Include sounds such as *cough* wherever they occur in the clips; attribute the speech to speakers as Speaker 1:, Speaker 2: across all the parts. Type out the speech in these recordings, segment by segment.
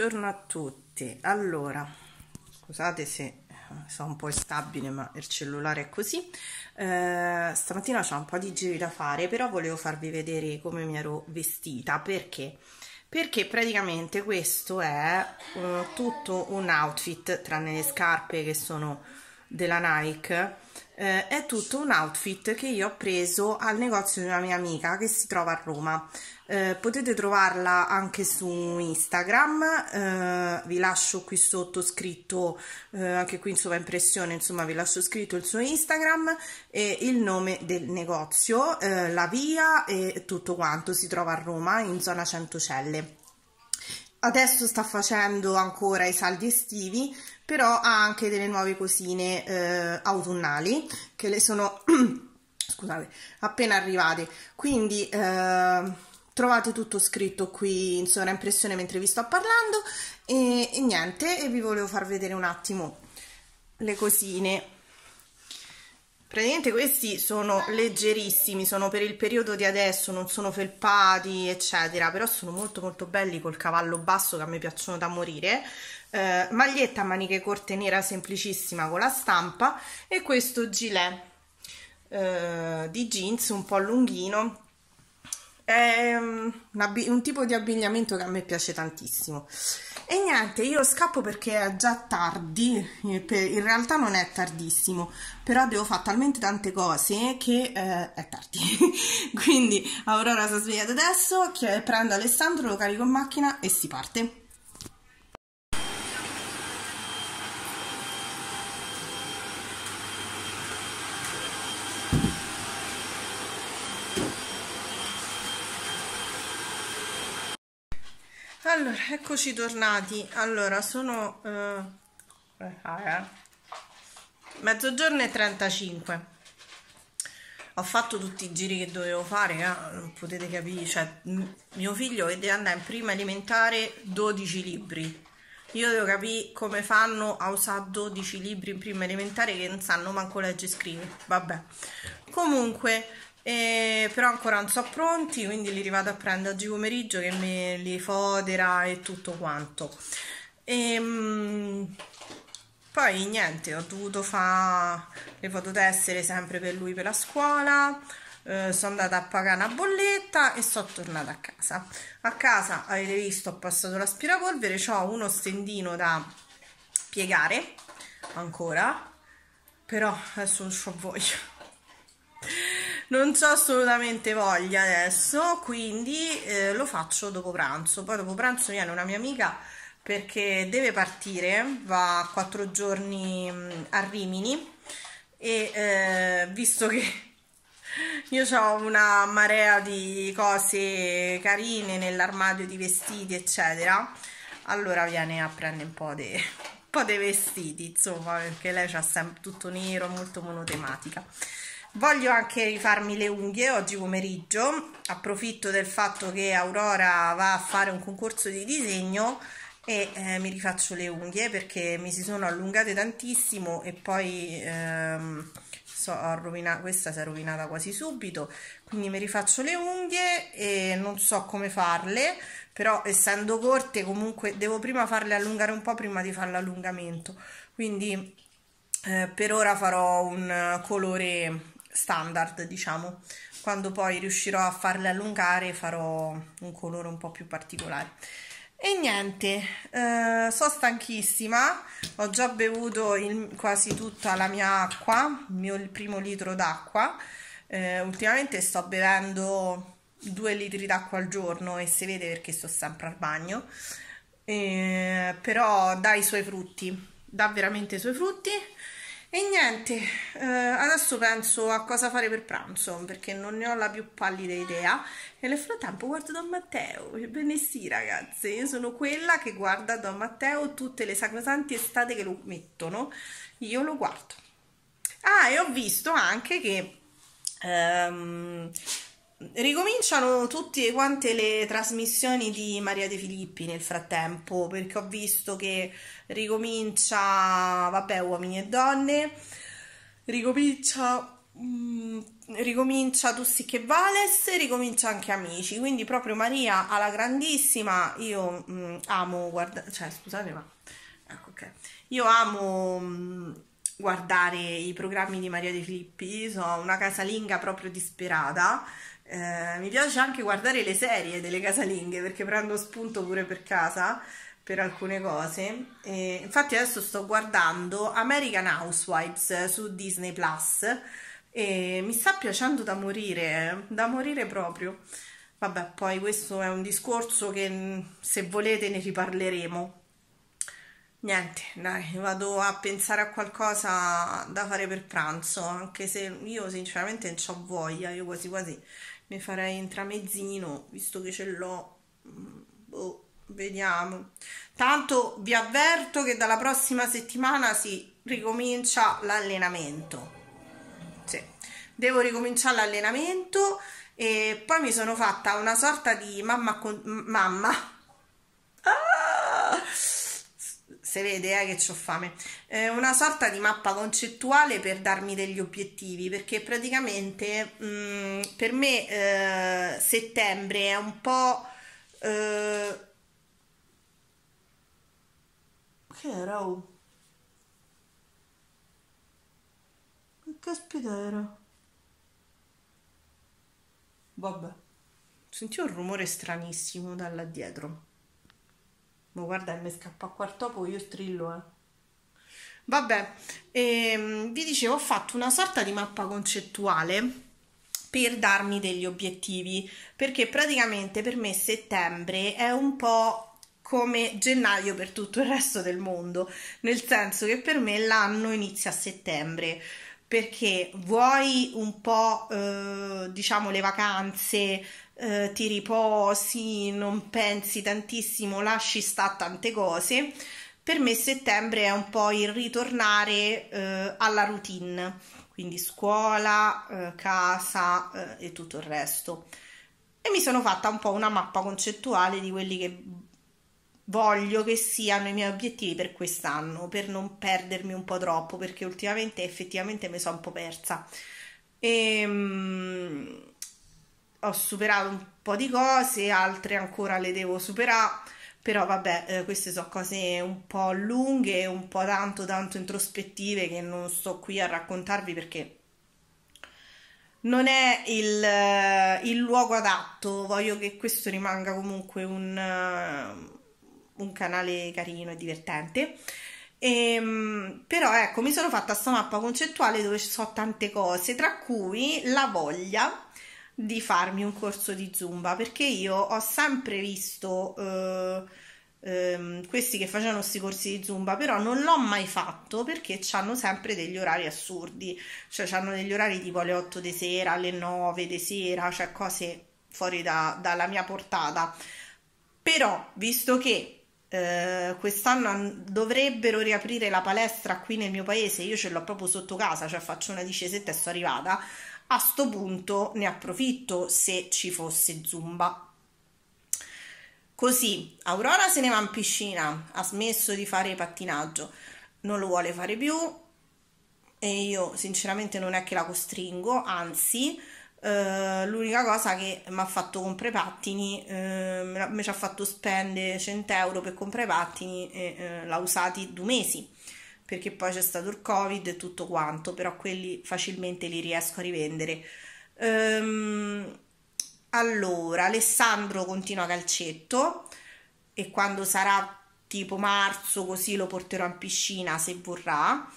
Speaker 1: buongiorno a tutti allora scusate se eh, sono un po' instabile ma il cellulare è così eh, stamattina c'è un po' di giri da fare però volevo farvi vedere come mi ero vestita perché perché praticamente questo è uh, tutto un outfit tranne le scarpe che sono della Nike eh, è tutto un outfit che io ho preso al negozio di una mia amica che si trova a Roma. Eh, potete trovarla anche su Instagram, eh, vi lascio qui sotto scritto, eh, anche qui in sovraimpressione, insomma vi lascio scritto il suo Instagram e il nome del negozio, eh, la via e tutto quanto si trova a Roma in zona Centocelle. Adesso sta facendo ancora i saldi estivi, però ha anche delle nuove cosine eh, autunnali che le sono *clears throat* scusate, appena arrivate. Quindi eh, trovate tutto scritto qui in sovraimpressione mentre vi sto parlando e, e niente, e vi volevo far vedere un attimo le cosine. Praticamente questi sono leggerissimi, sono per il periodo di adesso, non sono felpati eccetera, però sono molto molto belli col cavallo basso che a me piacciono da morire eh, maglietta a maniche corte nera semplicissima con la stampa e questo gilet eh, di jeans un po' lunghino è mm, un, un, tipo di abbigliamento che a me piace tantissimo e niente io scappo perché è già tardi in realtà non è tardissimo però devo fare talmente tante cose che eh, è tardi *laughs* quindi Aurora si è svegliata adesso prendo Alessandro lo carico in macchina e si parte allora eccoci tornati allora sono eh, eh, ah, eh. mezzogiorno e 35 ho fatto tutti i giri che dovevo fare eh? non potete capire cioè mio figlio deve andare in prima elementare 12 libri io devo capire come fanno a usare 12 libri in prima elementare che non sanno manco leggere e scrivere vabbè comunque e eh, però ancora non sono pronti, quindi li rivado a prendere oggi pomeriggio che me li fodera e tutto quanto. E, ehm, poi niente, ho dovuto fare le fototessere sempre per lui per la scuola. Eh, sono andata a pagare una bolletta e sono tornata a casa. A casa avete visto, ho passato l'aspirapolvere, ho uno stendino da piegare ancora, però adesso non ho voglia non ho assolutamente voglia adesso, quindi eh, lo faccio dopo pranzo. Poi dopo pranzo viene una mia amica perché deve partire, va a quattro giorni mm, a Rimini e eh, visto che *laughs* io ho una marea di cose carine nell'armadio di vestiti, eccetera. Allora viene a prendere un po' di *laughs* dei vestiti, insomma, perché lei c'ha sempre tutto nero, molto monotematica. Voglio anche rifarmi le unghie oggi pomeriggio, approfitto del fatto che Aurora va a fare un concorso di disegno e eh, mi rifaccio le unghie perché mi si sono allungate tantissimo e poi ehm, so, rovinato, questa si è rovinata quasi subito, quindi mi rifaccio le unghie e non so come farle, però essendo corte comunque devo prima farle allungare un po' prima di fare l'allungamento, quindi eh, per ora farò un colore standard, diciamo. Quando poi riuscirò a farle allungare farò un colore un po' più particolare. E niente, eh, sono stanchissima, ho già bevuto il, quasi tutta la mia acqua, il mio primo litro d'acqua. Eh, ultimamente sto bevendo due litri d'acqua al giorno e si vede perché sto sempre al bagno, eh, però dà i suoi frutti, dà veramente i suoi frutti. E niente, eh, adesso penso a cosa fare per pranzo, perché non ne ho la più pallida idea. E nel frattempo guardo Don Matteo. Ebbene sì, ragazze, io sono quella che guarda Don Matteo tutte le sacrosanti estate che lo mettono. Io lo guardo. Ah, e ho visto anche che... Um, Ricominciano tutte quante le trasmissioni di Maria De Filippi nel frattempo, perché ho visto che ricomincia, vabbè, uomini e donne, ricomincia, mm, ricomincia Tu sì che vales, ricomincia anche Amici, quindi proprio Maria alla grandissima, io mm, amo, guarda, cioè scusate ma, ecco ok, io amo... Mm, guardare i programmi di Maria De Filippi, sono una casalinga proprio disperata eh, mi piace anche guardare le serie delle casalinghe perché prendo spunto pure per casa per alcune cose. E infatti adesso sto guardando American Housewives su Disney Plus e mi sta piacendo da morire, da morire proprio. Vabbè, poi questo è un discorso che mm, se volete ne riparleremo. Niente, dai, vado a pensare a qualcosa da fare per pranzo, anche se io sinceramente non ho voglia, io quasi quasi ne farei in tramezzino, visto che ce l'ho. Mm, boh, vediamo. Tanto vi avverto che dalla prossima settimana si ricomincia l'allenamento. Sì. Devo ricominciare l'allenamento e poi mi sono fatta una sorta di mamma con mamma si vede eh, che ho fame, eh, una sorta di mappa concettuale per darmi degli obiettivi, perché praticamente mh, mm, per me eh, settembre è un po'... Eh, che era? Oh? Che caspita era? Vabbè, Sentivo un rumore stranissimo da là dietro. Ma guarda, mi scappa a quartopo, io strillo, eh. Vabbè, ehm, vi dicevo, ho fatto una sorta di mappa concettuale per darmi degli obiettivi, perché praticamente per me settembre è un po' come gennaio per tutto il resto del mondo, nel senso che per me l'anno inizia a settembre, perché vuoi un po' eh, diciamo le vacanze, eh, ti riposi, non pensi tantissimo, lasci sta tante cose. Per me settembre è un po' il ritornare eh, alla routine, quindi scuola, eh, casa eh, e tutto il resto. E mi sono fatta un po' una mappa concettuale di quelli che voglio che siano i miei obiettivi per quest'anno, per non perdermi un po' troppo, perché ultimamente effettivamente mi sono un po' persa. E, ehm, ho superato un po' di cose, altre ancora le devo superare però vabbè, eh, queste sono cose un po' lunghe, un po' tanto tanto introspettive che non sto qui a raccontarvi perché non è il, eh, il luogo adatto, voglio che questo rimanga comunque un, eh, un canale carino e divertente. E, ehm, però ecco, mi sono fatta questa mappa concettuale dove ci sono tante cose, tra cui la voglia di farmi un corso di zumba perché io ho sempre visto eh, ehm, questi che facevano questi corsi di zumba, però non l'ho mai fatto perché hanno sempre degli orari assurdi, cioè hanno degli orari tipo alle 8 di sera, alle 9 di sera, cioè cose fuori da, dalla mia portata. Però, visto che eh, quest'anno dovrebbero riaprire la palestra qui nel mio paese, io ce l'ho proprio sotto casa, cioè faccio una discesetta e sono arrivata, a sto punto ne approfitto se ci fosse Zumba. Così Aurora se ne va in piscina, ha smesso di fare pattinaggio, non lo vuole fare più e io sinceramente non è che la costringo, anzi eh, l'unica cosa che mi ha fatto comprare pattini, eh, mi ci ha fatto spendere 100 euro per comprare pattini e eh, l'ha usati due mesi perché poi c'è stato il covid e tutto quanto, però quelli facilmente li riesco a rivendere. Ehm, allora, Alessandro continua a calcetto e quando sarà tipo marzo così lo porterò in piscina se vorrà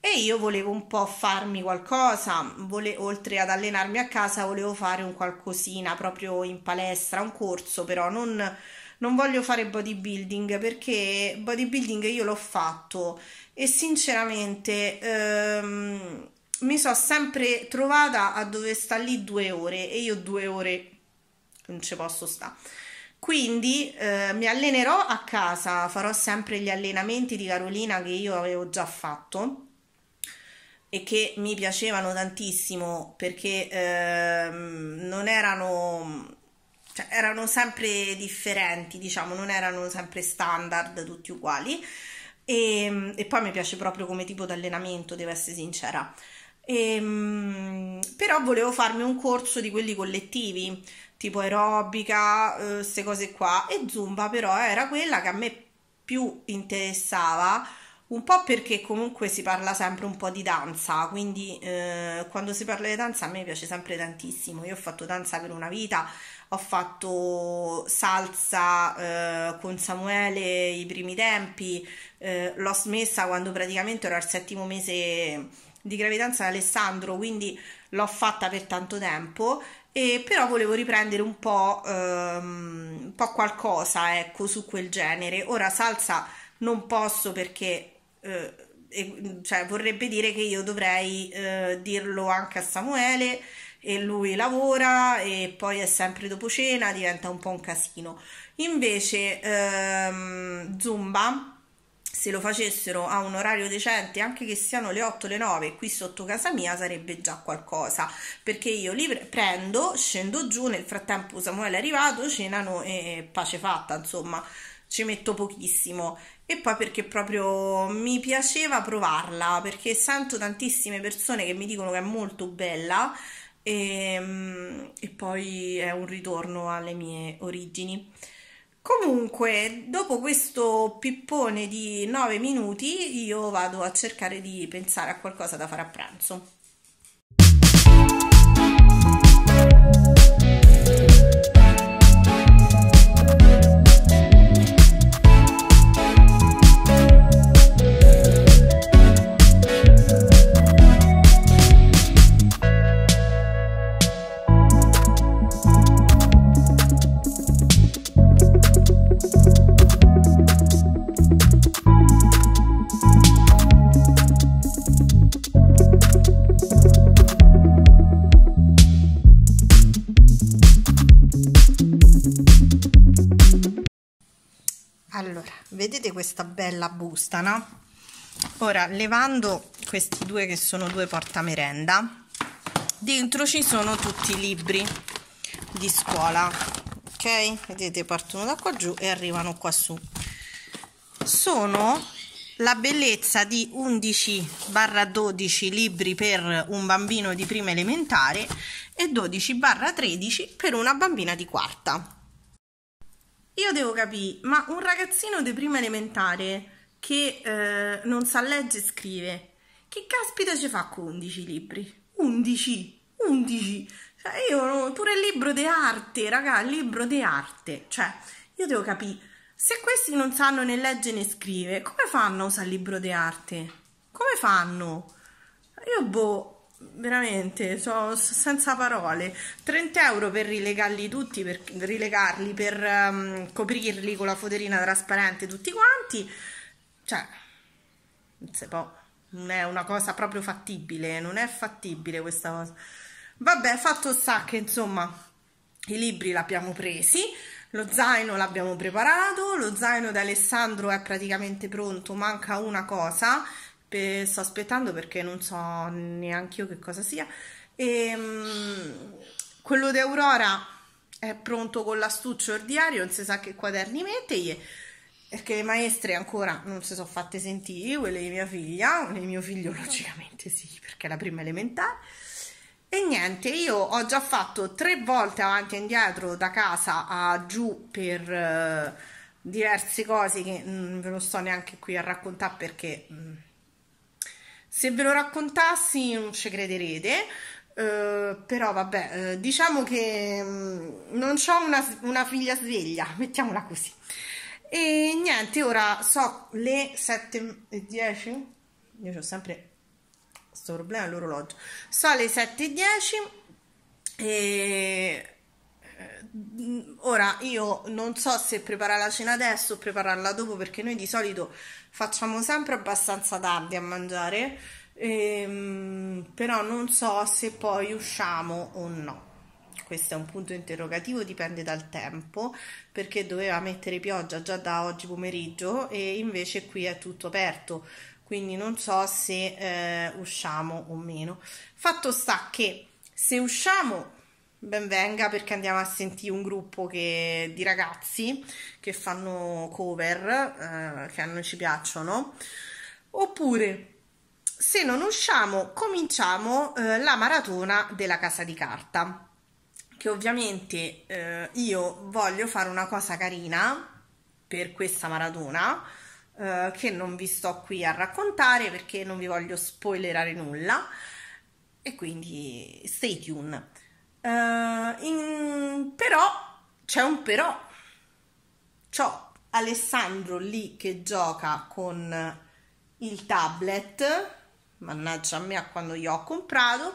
Speaker 1: e io volevo un po' farmi qualcosa, vole- oltre ad allenarmi a casa volevo fare un qualcosina proprio in palestra, un corso però non non voglio fare bodybuilding perché bodybuilding io l'ho fatto e sinceramente ehm, mi sono sempre trovata a dove sta lì due ore e io due ore non ci posso stare. Quindi eh, mi allenerò a casa, farò sempre gli allenamenti di Carolina che io avevo già fatto e che mi piacevano tantissimo perché eh, non erano cioè, erano sempre differenti, diciamo, non erano sempre standard, tutti uguali. E, ehm, e, poi mi piace proprio come tipo di allenamento, devo essere sincera. E, ehm, però volevo farmi un corso di quelli collettivi, tipo aerobica, queste eh, cose qua. E Zumba però era quella che a me più interessava, un po' perché comunque si parla sempre un po' di danza, quindi eh, quando si parla di danza a me piace sempre tantissimo. Io ho fatto danza per una vita, ho fatto salsa eh, con Samuele i primi tempi, eh, l'ho smessa quando praticamente ero al settimo mese di gravidanza di Alessandro, quindi l'ho fatta per tanto tempo. E però volevo riprendere un po', ehm, un po' qualcosa ecco, su quel genere. Ora salsa non posso perché eh, cioè, vorrebbe dire che io dovrei eh, dirlo anche a Samuele e lui lavora e poi è sempre dopo cena, diventa un po' un casino. Invece ehm, Zumba, se lo facessero a un orario decente, anche che siano le 8 o le 9 qui sotto casa mia, sarebbe già qualcosa, perché io li prendo, scendo giù, nel frattempo Samuele è arrivato, cenano e pace fatta, insomma, ci metto pochissimo e poi perché proprio mi piaceva provarla, perché sento tantissime persone che mi dicono che è molto bella e, ehm, e poi è un ritorno alle mie origini. Comunque, dopo questo pippone di 9 minuti, io vado a cercare di pensare a qualcosa da fare a pranzo. allora vedete questa bella busta no ora levando questi due che sono due porta merenda dentro ci sono tutti i libri di scuola ok vedete partono da qua giù e arrivano qua su sono la bellezza di 11 barra 12 libri per un bambino di prima elementare e 12 barra 13 per una bambina di quarta io devo capire, ma un ragazzino di prima elementare che eh, non sa leggere e scrive, che caspita ci fa con 11 libri? 11, 11. Cioè io pure il libro di arte, raga, il libro di arte. Cioè, io devo capire, se questi non sanno né leggere né scrivere, come fanno a usare il libro di arte? Come fanno? Io boh, veramente so, senza parole 30 euro per rilegarli tutti per rilegarli per um, coprirli con la foderina trasparente tutti quanti cioè non si può non è una cosa proprio fattibile non è fattibile questa cosa vabbè fatto sta che insomma i libri l'abbiamo presi lo zaino l'abbiamo preparato lo zaino di Alessandro è praticamente pronto manca una cosa sto aspettando perché non so neanche io che cosa sia. E, ehm, quello di Aurora è pronto con l'astuccio ordinario, non si sa che quaderni mettegli perché le maestre ancora non si sono fatte sentire, quelle di mia figlia, quelle di mio figlio *laughs* logicamente sì, perché è la prima elementare. E niente, io ho già fatto tre volte avanti e indietro da casa a giù per eh, diverse cose che mh, mm, ve lo sto neanche qui a raccontare perché mh, mm, se ve lo raccontassi non ci crederete, eh, però vabbè, eh, diciamo che mh, mm, non ho una, una figlia sveglia, *laughs* mettiamola così. E niente, ora so le 7 e 10. Io ho sempre questo problema all'orologio. So le 7 e 10 e eh, ora io non so se preparare la cena adesso o prepararla dopo perché noi di solito facciamo sempre abbastanza tardi a mangiare, ehm, però non so se poi usciamo o no. Questo è un punto interrogativo, dipende dal tempo, perché doveva mettere pioggia già da oggi pomeriggio e invece qui è tutto aperto, quindi non so se eh, usciamo o meno. Fatto sta che se usciamo benvenga perché andiamo a sentire un gruppo che, di ragazzi che fanno cover eh, che a noi ci piacciono oppure se non usciamo cominciamo eh, la maratona della casa di carta che ovviamente eh, io voglio fare una cosa carina per questa maratona eh, che non vi sto qui a raccontare perché non vi voglio spoilerare nulla e quindi stay tuned Uh, in, però c'è un però. C'ho Alessandro lì che gioca con il tablet, mannaggia a me a quando gli ho comprato,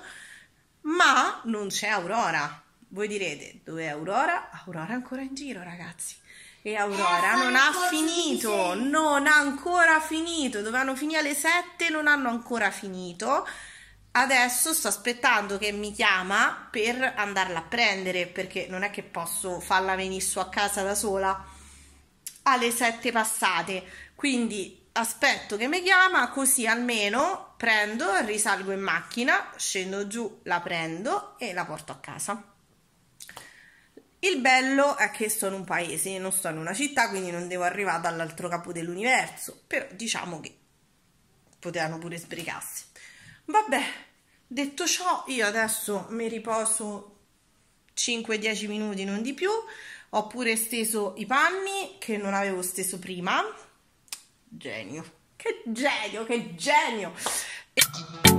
Speaker 1: ma non c'è Aurora. Voi direte, dove è Aurora? Aurora è ancora in giro, ragazzi. E Aurora eh, non ha finito, non ha ancora finito. Dovevano finire alle 7, non hanno ancora finito adesso sto aspettando che mi chiama per andarla a prendere perché non è che posso farla venire su a casa da sola alle sette passate quindi aspetto che mi chiama così almeno prendo risalgo in macchina scendo giù la prendo e la porto a casa il bello è che sto in un paese non sto in una città quindi non devo arrivare dall'altro capo dell'universo però diciamo che potevano pure sbrigarsi vabbè Detto ciò, io adesso mi riposo 5-10 minuti, non di più. Ho pure steso i panni che non avevo steso prima. Genio, che genio, che genio! E...